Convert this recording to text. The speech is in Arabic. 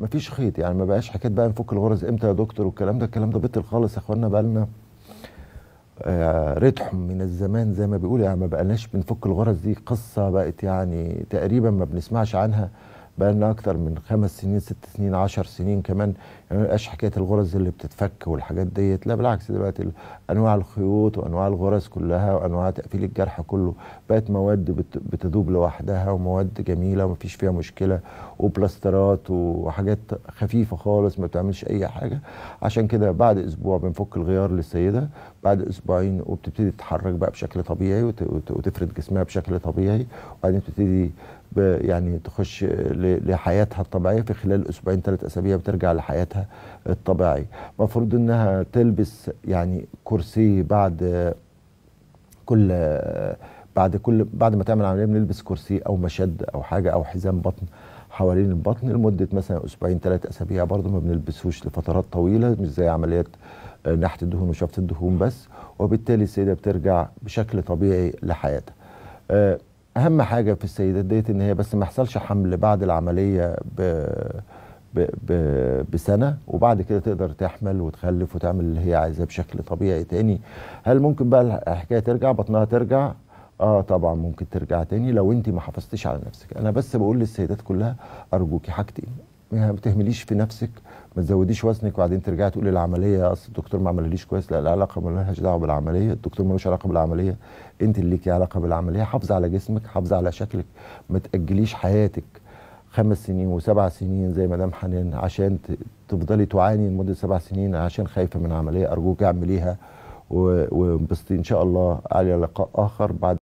مفيش خيط يعني ما بقاش حكايه بقى نفك الغرز امتى يا دكتور والكلام ده الكلام ده بطل خالص يا اخوانا بقى لنا آه، ردح من الزمان زي ما بيقول يعني ما بقناش بنفك الغرز دي قصه بقت يعني تقريبا ما بنسمعش عنها بقى لنا اكتر من خمس سنين ست سنين عشر سنين كمان يعني مبقاش حكايه الغرز اللي بتتفك والحاجات ديت لا بالعكس دلوقتي انواع الخيوط وانواع الغرز كلها وانواع تقفيل الجرح كله بقت مواد بتذوب لوحدها ومواد جميله ومفيش فيها مشكله وبلاسترات وحاجات خفيفه خالص ما بتعملش اي حاجه عشان كده بعد اسبوع بنفك الغيار للسيده بعد اسبوعين وبتبتدي تتحرك بقى بشكل طبيعي وتفرد جسمها بشكل طبيعي وبعدين بتبتدي يعني تخش لحياتها الطبيعيه في خلال اسبوعين ثلاث اسابيع بترجع لحياتها الطبيعيه المفروض انها تلبس يعني كرسي بعد كل بعد كل بعد ما تعمل عمليه بنلبس كرسي او مشد او حاجه او حزام بطن حوالين البطن لمده مثلا اسبوعين ثلاث اسابيع برضه ما بنلبسوش لفترات طويله مش زي عمليات نحت الدهون وشفط الدهون بس وبالتالي السيده بترجع بشكل طبيعي لحياتها آه، اهم حاجه في السيدات ديت ان هي بس ما يحصلش حمل بعد العمليه ب... ب... ب... بسنه وبعد كده تقدر تحمل وتخلف وتعمل اللي هي عايزاه بشكل طبيعي تاني هل ممكن بقى الحكايه ترجع بطنها ترجع اه طبعا ممكن ترجع تاني لو انت ما حافظتيش على نفسك انا بس بقول للسيدات كلها ارجوكي حاجتين ما تهمليش في نفسك ما تزوديش وزنك وبعدين ترجعي تقولي العمليه اصل الدكتور ما عملهاليش كويس لا العلاقه مالهاش دعوه بالعمليه الدكتور ملوش علاقه بالعمليه انت اللي ليكي علاقه بالعمليه حافظي على جسمك حافظي على شكلك ما تاجليش حياتك خمس سنين وسبع سنين زي مدام حنان عشان تفضلي تعاني لمده سبع سنين عشان خايفه من عمليه ارجوك اعمليها وانبسطي ان شاء الله على لقاء اخر بعد